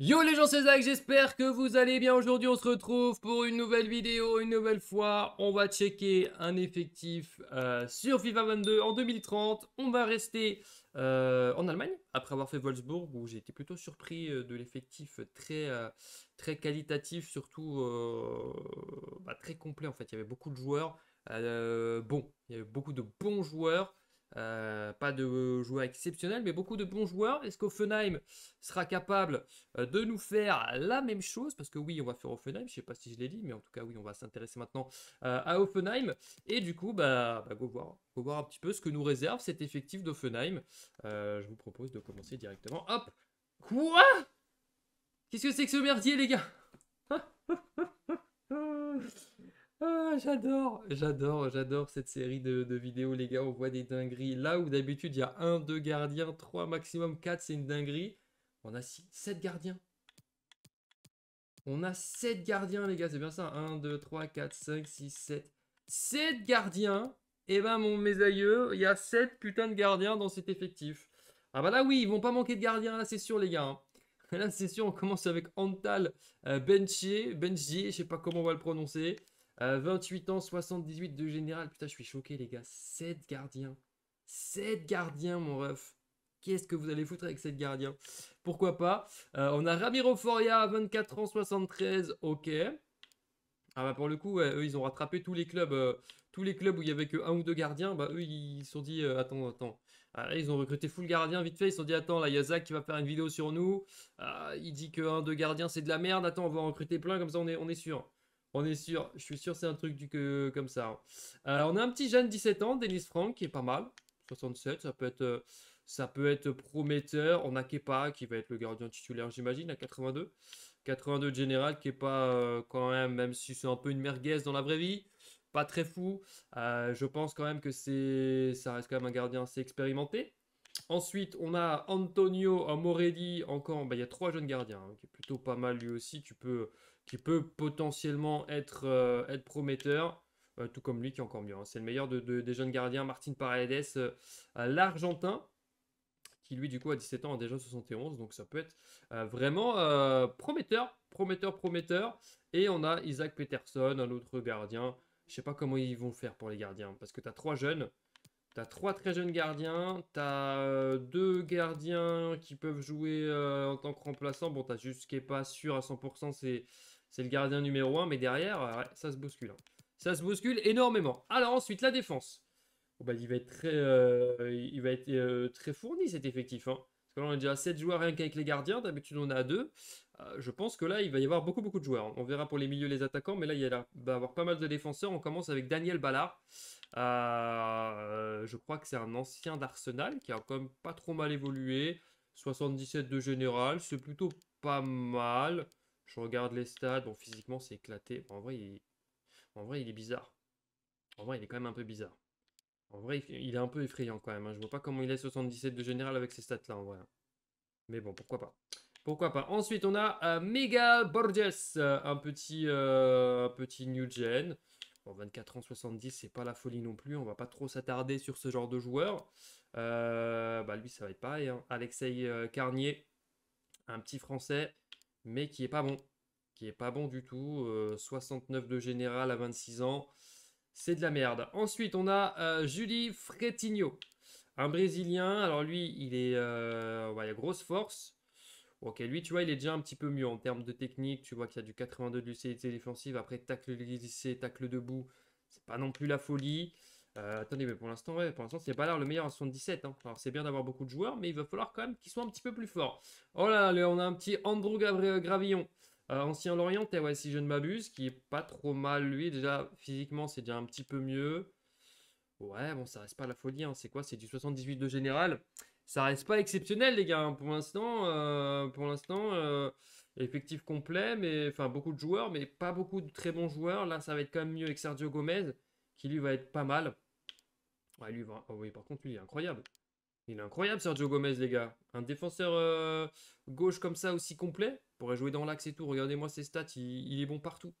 Yo les gens, c'est Zach, j'espère que vous allez bien. Aujourd'hui, on se retrouve pour une nouvelle vidéo, une nouvelle fois. On va checker un effectif euh, sur FIFA 22 en 2030. On va rester euh, en Allemagne, après avoir fait Wolfsburg, où j'ai été plutôt surpris euh, de l'effectif très, très qualitatif, surtout bah, très complet en fait. Il y avait beaucoup de joueurs. bon, il y avait beaucoup de bons joueurs. Euh, pas de joueurs exceptionnels, mais beaucoup de bons joueurs. Est-ce qu'Offenheim sera capable euh, de nous faire la même chose Parce que oui, on va faire Offenheim. Je sais pas si je l'ai dit, mais en tout cas, oui, on va s'intéresser maintenant euh, à Offenheim. Et du coup, bah, bah go voir. Go voir un petit peu ce que nous réserve cet effectif d'Offenheim. je vous propose de commencer directement. Hop Quoi Qu'est-ce que c'est que ce merdier, les gars Ah, j'adore, j'adore, j'adore cette série de, vidéos, les gars. On voit des dingueries. Là où d'habitude il y a 1, 2 gardiens, 3 maximum, 4 c'est une dinguerie. On a 7 gardiens. On a 7 gardiens, les gars. C'est bien ça. 1, 2, 3, 4, 5, 6, 7. 7 gardiens. Et eh ben, mon, mes il y a 7 putains de gardiens dans cet effectif. Ah bah là, oui, ils vont pas manquer de gardiens, là, c'est sûr, les gars. Hein. Là, c'est sûr, on commence avec Antal euh, Benji je sais pas comment on va le prononcer. 28 euh, ans, 78 de général. Putain, je suis choqué, les gars. 7 gardiens. 7 gardiens, mon ref. Qu'est-ce que vous allez foutre avec 7 gardiens Pourquoi pas euh, On a Ramiro 24 ans, 73. Ok. Ah bah pour le coup, eux, ils ont rattrapé tous les clubs, euh, tous les clubs où il y avait que un ou deux gardiens. Bah eux, ils se sont dit, attends, attends. Ah, ils ont recruté full gardien vite fait. Ils se sont dit, attends, là, il y a Zach qui va faire une vidéo sur nous. Ah, il dit que un, deux gardiens, c'est de la merde. Attends, on va en recruter plein, comme ça, on est, on est sûr. On est sûr, je suis sûr c'est un truc du que comme ça. Hein. on a un petit jeune 17 ans, Denis Franck, qui est pas mal. 67, ça peut être, euh, ça peut être prometteur. On a Kepa qui va être le gardien titulaire, j'imagine, à 82. 82 de général, Kepa pas euh, quand même, même si c'est un peu une merguez dans la vraie vie, pas très fou. Euh, je pense quand même que c'est, ça reste quand même un gardien assez expérimenté. Ensuite, on a Antonio Morelli, encore, bah, il y a trois jeunes gardiens, hein, qui est plutôt pas mal lui aussi. Tu peux, qui peut potentiellement être, euh, être prometteur, euh, tout comme lui qui est encore mieux. Hein. C'est le meilleur des jeunes gardiens, Martin Paredes, euh, l'Argentin, qui lui du coup à 17 ans, a déjà 71, donc ça peut être vraiment prometteur, prometteur, prometteur. Et on a Isaac Peterson, un autre gardien. Je ne sais pas comment ils vont faire pour les gardiens, parce que tu as trois jeunes. tu as trois très jeunes gardiens, tu as deux gardiens qui peuvent jouer en tant que remplaçant. Bon, tu as juste qui n'est pas sûr à 100%, c'est c'est le gardien numéro 1, mais derrière, ça se bouscule. Hein. Ça se bouscule énormément. Alors ensuite, la défense. Bah, il va être très, euh, il va être, euh, très fourni cet effectif. Hein. Parce que là, on a déjà 7 joueurs rien qu'avec les gardiens. D'habitude, on a 2. Euh, je pense que là, il va y avoir beaucoup, beaucoup de joueurs. Hein. On verra pour les milieux, les attaquants. Mais là, il va y avoir pas mal de défenseurs. On commence avec Daniel Ballard. je crois que c'est un ancien d'Arsenal qui a quand même pas trop mal évolué. 77 de général, c'est plutôt pas mal. Je regarde les stats. Bon, physiquement, c'est éclaté. En vrai, il... en vrai, il est bizarre. En vrai, il est quand même un peu bizarre. En vrai, il est un peu effrayant quand même. Je hein. Je vois pas comment il est 77 de général avec ces stats-là, en vrai. Hein. Mais bon, pourquoi pas. Pourquoi pas. Ensuite, on a euh, Mega Borges, euh, un petit, euh, petit new gen. Bon, 24 ans, 70, c'est pas la folie non plus. On va pas trop s'attarder sur ce genre de joueur. Euh, bah, lui, ça va être pareil. Hein. Alexei Carnier, un petit français mais qui est pas bon. Qui est pas bon du tout. 69 euh, de général à 26 ans. C'est de la merde. Ensuite, on a euh, Julie Fretinho. Un Brésilien. Alors lui, il est euh, a grosse force. Ok, lui, tu vois, il est déjà un petit peu mieux en termes de technique. Tu vois qu'il y a du 82 de lucidité défensive. Après, tacle glissé, tacle debout. C'est pas non plus la folie. Euh, attendez, mais pour l'instant, ouais, pour l'instant, c'est l'air le meilleur en 77. Hein. Alors, c'est bien d'avoir beaucoup de joueurs, mais il va falloir quand même qu'ils soient un petit peu plus forts. Oh là, là on a un petit Andrew euh, Gravillon, euh, ancien l'Orient. Eh ouais, si je ne m'abuse, qui est pas trop mal, lui. Déjà, physiquement, c'est déjà un petit peu mieux. Ouais, bon, ça reste pas la folie. Hein. C'est quoi C'est du 78 de général. Ça reste pas exceptionnel, les gars. Hein, pour l'instant, pour l'instant, effectif complet, mais enfin beaucoup de joueurs, mais pas beaucoup de très bons joueurs. Là, ça va être quand même mieux avec Sergio Gomez, qui lui va être pas mal lui, oh oui, par contre, lui, il est incroyable. Il est incroyable, Sergio Gomez, les gars. Un défenseur euh, gauche comme ça, aussi complet, pourrait jouer dans l'axe et tout. Regardez-moi ses stats, il, est bon partout.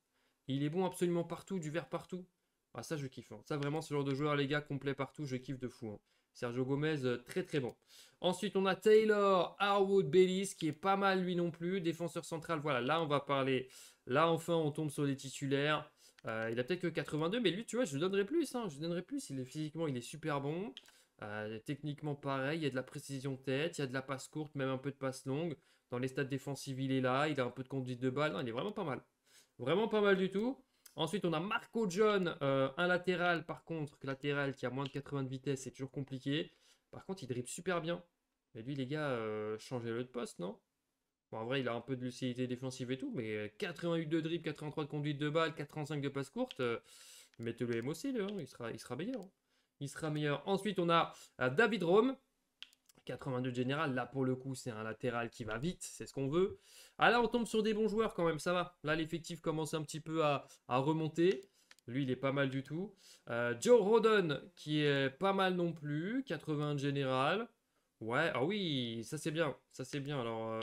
Il est bon absolument partout, du vert partout. Ah, ça, je kiffe. Hein. Ça, vraiment, ce genre de joueur, les gars, complet partout, je kiffe de fou. Hein. Sergio Gomez, euh, très très bon. Ensuite, on a Taylor Harwood Bellis, qui est pas mal lui non plus. Défenseur central, voilà, là, on va parler. Là, enfin, on tombe sur les titulaires. Euh, il a peut-être que 82, mais lui, tu vois, je lui donnerais plus. Hein. je lui donnerais plus. Il est physiquement, il est super bon. Euh, techniquement, pareil. Il y a de la précision tête, il y a de la passe courte, même un peu de passe longue. Dans les stades défensifs, il est là. Il a un peu de conduite de balle. il est vraiment pas mal. Vraiment pas mal du tout. Ensuite, on a Marco John, euh, un latéral par contre, latéral qui a moins de 80 de vitesse, c'est toujours compliqué. Par contre, il dribble super bien. Mais lui, les gars, changez-le de poste, non Bon, en vrai, il a un peu de lucidité défensive et tout, mais 88 euh, de dribble, 83 de conduite de balle, 85 de passe courte, euh, mettez-le MOC, là, hein, il, sera, il sera meilleur. Hein. Il sera meilleur. Ensuite, on a euh, David Rome, 82 de général. Là, pour le coup, c'est un latéral qui va vite, c'est ce qu'on veut. Ah là, on tombe sur des bons joueurs quand même, ça va. Là, l'effectif commence un petit peu à, remonter. Lui, il est pas mal du tout. Joe Rodon, qui est pas mal non plus, 80 de général. Ouais, ah oui, ça c'est bien, ça c'est bien. Alors,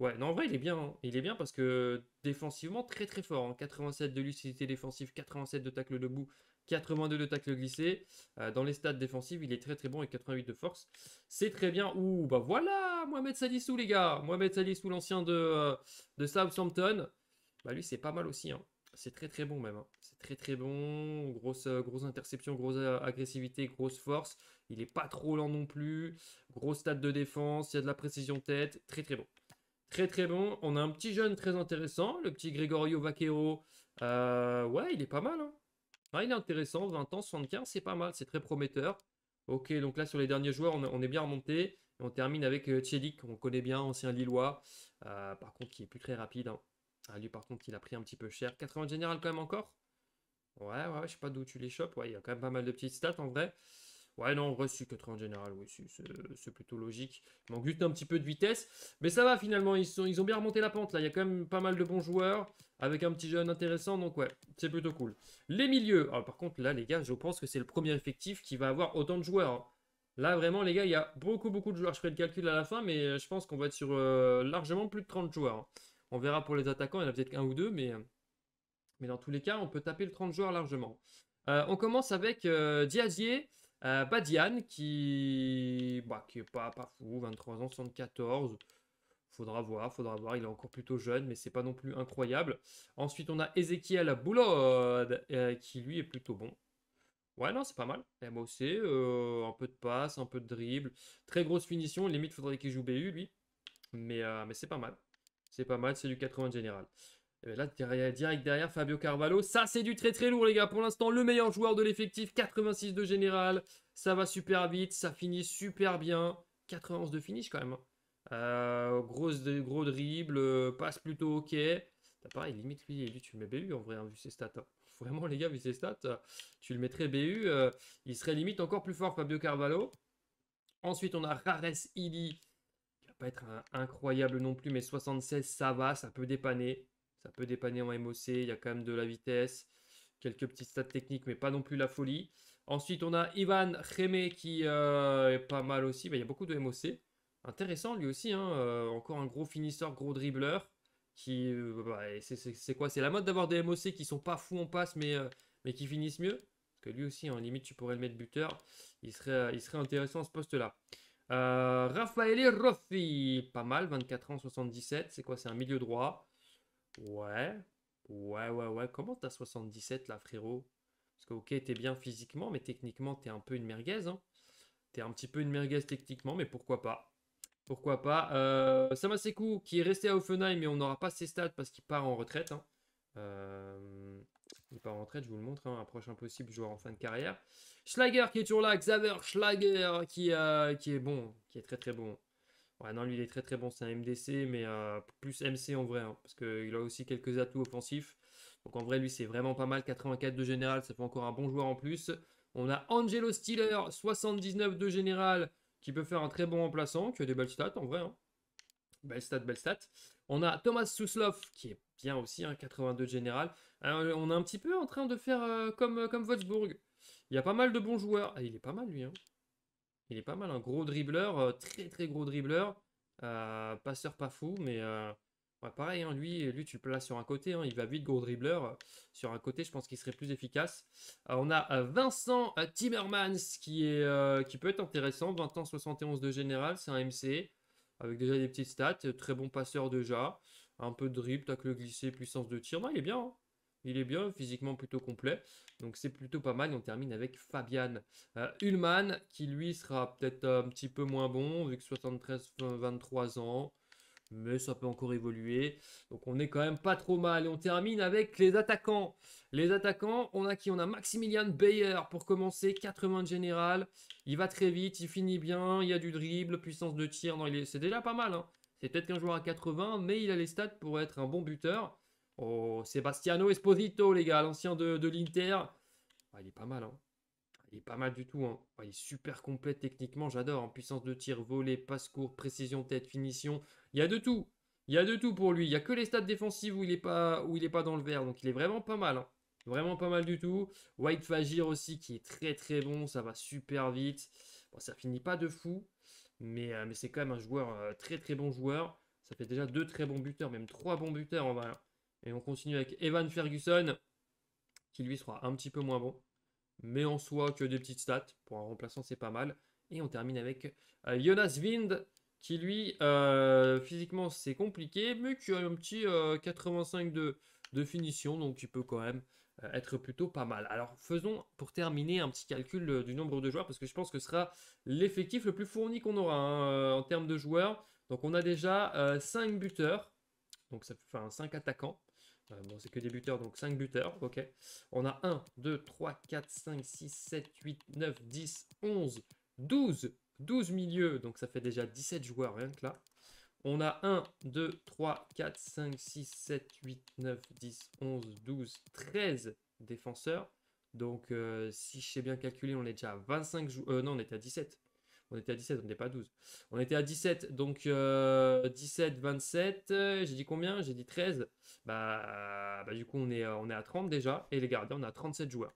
Ouais, non, en vrai, il est bien. Hein. Il est bien parce que défensivement, très très fort. 87 hein. de lucidité défensive, 87 de tacle debout, 82 de tacle glissé. Euh, dans les stats défensives, il est très très bon avec 88 de force. C'est très bien. Ouh, bah voilà, Mohamed Salissou, les gars. Mohamed Salissou, l'ancien de, euh, de Southampton. Bah lui, c'est pas mal aussi. Hein. C'est très très bon même. C'est très très bon. Grosse, euh, grosse interception, grosse agressivité, grosse force. Il est pas trop lent non plus. Grosse stade de défense. Il y a de la précision tête. Très très bon. Très très bon. On a un petit jeune très intéressant, le petit Gregorio Vaquero. Euh, ouais, il est pas mal. Hein. il est intéressant, 20 ans, 75, c'est pas mal, c'est très prometteur. Ok, donc là sur les derniers joueurs, on, est bien remonté. on termine avec Tchelik, euh, qu'on connaît bien, ancien Lillois. Euh, par contre, qui est plus très rapide. Hein. Ah, lui, par contre, il a pris un petit peu cher. 80 général quand même encore. Ouais, ouais, ouais je sais pas d'où tu les chopes. Ouais, il y a quand même pas mal de petites stats en vrai. Ouais, non, reçu que en général, oui, c'est plutôt logique. Il manque juste un petit peu de vitesse. Mais ça va, finalement, ils, sont, ils ont bien remonté la pente, là. Il y a quand même pas mal de bons joueurs, avec un petit jeune intéressant, donc ouais, c'est plutôt cool. Les milieux. Alors, ah, par contre, là, les gars, je pense que c'est le premier effectif qui va avoir autant de joueurs. Hein. Là, vraiment, les gars, il y a beaucoup, beaucoup de joueurs. Je ferai le calcul à la fin, mais euh, je pense qu'on va être sur euh, largement plus de 30 joueurs. Hein. On verra pour les attaquants, il y en a peut-être un ou deux, mais, euh, mais dans tous les cas, on peut taper le 30 joueurs largement. on commence avec Diazier. Euh, Badian, bah, qui est pas, fou, 23 ans, 74. Faudra voir, faudra voir. Il est encore plutôt jeune, mais c'est pas non plus incroyable. Ensuite, on a Ezekiel Boulod, euh, qui lui est plutôt bon. Ouais, non, c'est pas mal. Eh, MOC, aussi, euh, un peu de passe, un peu de dribble. Très grosse finition. Limite, faudrait qu'il joue BU, lui. Mais, mais c'est pas mal. C'est pas mal, c'est du 80 général. Eh ben là, direct derrière, Fabio Carvalho. Ça, c'est du très très lourd, les gars. Pour l'instant, le meilleur joueur de l'effectif. 86 de général. Ça va super vite. Ça finit super bien. 91 de finish quand même. Hein. Euh, gros, dribble. Euh, passe plutôt ok. Pareil, limite, lui, tu le mets BU en vrai, hein, vu ses stats. Hein. Vraiment, les gars, vu ses stats, euh, tu le mettrais BU. il serait limite encore plus fort, Fabio Carvalho. Ensuite, on a Rares Ili. Qui va pas être incroyable non plus, mais 76, ça va, ça peut dépanner. Ça peut dépanner en MOC, il y a quand même de la vitesse, quelques petits stats techniques, mais pas non plus la folie. Ensuite, on a Ivan Rémé qui euh, est pas mal aussi. Bah, il y a beaucoup de MOC. Intéressant lui aussi. Hein, euh, encore un gros finisseur, gros dribbleur. Qui, euh, bah, c'est quoi C'est la mode d'avoir des MOC qui sont pas fous en passe, mais, mais qui finissent mieux. Parce que lui aussi, en hein, limite, tu pourrais le mettre buteur. Il serait, il serait intéressant à ce poste-là. Raffaele Rossi, pas mal, 24 ans, 77. C'est quoi C'est un milieu droit. Ouais. Ouais, ouais, ouais. Comment t'as 77 là, frérot Parce que, ok, t'es bien physiquement, mais techniquement, t'es un peu une merguez. Hein t'es un petit peu une merguez techniquement, mais pourquoi pas Pourquoi pas euh, Samaseku, qui est resté à Offenheim, mais on n'aura pas ses stats parce qu'il part en retraite. Hein. Euh, il part en retraite, je vous le montre. Hein. Un approche impossible, joueur en fin de carrière. Schlager qui est toujours là, Xavier Schlager qui, euh, qui est bon, qui est très très bon. Ouais, non, lui, il est très très bon, c'est un MDC, mais euh, plus MC en vrai, hein, parce qu'il a aussi quelques atouts offensifs. Donc en vrai, lui, c'est vraiment pas mal. 84 de général, ça fait encore un bon joueur en plus. On a Angelo Stiller, 79 de général, qui peut faire un très bon remplaçant, qui a des belles stats en vrai. Hein. Belle stat, belle On a Thomas Souslov, qui est bien aussi, hein, 82 de général. Euh, on est un petit peu en train de faire euh, comme, comme Wolfsburg. Il y a pas mal de bons joueurs. Ah, il est pas mal lui. Hein. Il est pas mal, un gros dribbleur, euh, très très gros dribbleur. Euh, passeur pas fou, mais euh, pareil, hein, lui, lui, tu le places sur un côté, hein, il va vite, gros dribbleur. Sur un côté, je pense qu'il serait plus efficace. on a Vincent Timmermans qui, est, qui peut être intéressant, 20 ans, 71 de général, c'est un MC avec déjà des petites stats, très bon passeur déjà, un peu de dribble, le glisser puissance de tir. il est bien. Hein. Il est bien, physiquement plutôt complet. Donc c'est plutôt pas mal. on termine avec Fabian euh, qui lui sera peut-être un petit peu moins bon, vu que 73, 23 euh, ans. Mais ça peut encore évoluer. Donc on est quand même pas trop mal. Et on termine avec les attaquants. Les attaquants, on a qui On a Maximilian Bayer pour commencer, 80 de général. Il va très vite, il finit bien, il y a du dribble, puissance de tir. c'est déjà pas mal. Hein. C'est peut-être qu'un joueur à 80, mais il a les stats pour être un bon buteur. Oh, Sebastiano Esposito, les gars, l'ancien de, l'Inter. Ah, il est pas mal, hein. Il est pas mal du tout. Hein. Ah, il est super complet techniquement, j'adore. En puissance de tir, volée, passe court, précision tête, finition. Il y a de tout. Il y a de tout pour lui. Il y a que les stats défensives où il n'est pas, il pas dans le vert. Donc il est vraiment pas mal. Hein. Vraiment pas mal du tout. White Fagir aussi qui est très très bon. Ça va super vite. Bon, ça finit pas de fou. Mais, euh, mais c'est quand même un joueur euh, très très bon joueur. Ça fait déjà deux très bons buteurs, même trois bons buteurs en vrai. Hein. Et on continue avec Evan Ferguson, qui lui sera un petit peu moins bon. Mais en soi, que des petites stats. Pour un remplaçant, c'est pas mal. Et on termine avec euh, Jonas Wind, qui lui, euh, physiquement, c'est compliqué, mais qui a un petit 85 euh, de, de, finition, donc il peut quand même être plutôt pas mal. Alors faisons pour terminer un petit calcul du nombre de joueurs, parce que je pense que ce sera l'effectif le plus fourni qu'on aura hein, en termes de joueurs. Donc on a déjà 5 buteurs, donc ça fait enfin, 5 attaquants, bon, c'est que des buteurs, donc 5 buteurs, ok. On a 1, 2, 3, 4, 5, 6, 7, 8, 9, 10, 11, 12, 12 milieux, donc ça fait déjà 17 joueurs rien que là. On a 1, 2, 3, 4, 5, 6, 7, 8, 9, 10, 11, 12, 13 défenseurs. Donc euh, si je sais bien calculer, on est déjà à 25 joueurs. non, on est à 17. On était à 17, on n'était pas à 12. On était à 17, donc 17, euh, 27. Euh, j'ai dit combien J'ai dit 13. Bah, bah, du coup, on est, on est à 30 déjà. Et les gardiens, on a 37 joueurs.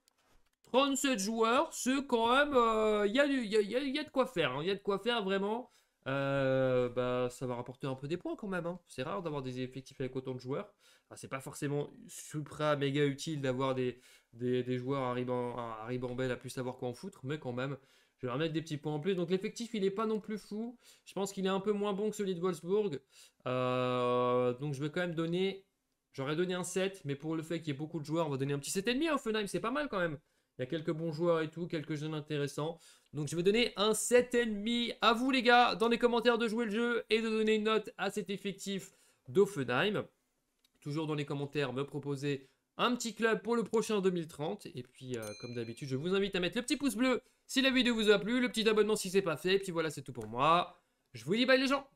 37 joueurs, c'est quand même. Euh, il y, y, a, de quoi faire. Hein. Il y a de quoi faire vraiment. bah, ça va rapporter un peu des points quand même. Hein. C'est rare d'avoir des effectifs avec autant de joueurs. Enfin, ah, c'est pas forcément supra méga utile d'avoir des, des, joueurs arrivant à ribambelle à plus savoir quoi en foutre, mais quand même, je vais leur mettre des petits points en plus. Donc l'effectif, il n'est pas non plus fou. Je pense qu'il est un peu moins bon que celui de Wolfsburg. Euh, donc je vais quand même donner... J'aurais donné un 7, mais pour le fait qu'il y ait beaucoup de joueurs, on va donner un petit 7,5 à Offenheim. C'est pas mal quand même. Il y a quelques bons joueurs et tout, quelques jeunes intéressants. Donc je vais donner un 7,5 à vous les gars, dans les commentaires de jouer le jeu et de donner une note à cet effectif d'Offenheim. Toujours dans les commentaires, me proposer un petit club pour le prochain 2030. Et puis, euh, comme d'habitude, je vous invite à mettre le petit pouce bleu si la vidéo vous a plu, le petit abonnement si c'est pas fait. Et puis voilà, c'est tout pour moi. Je vous dis bye les gens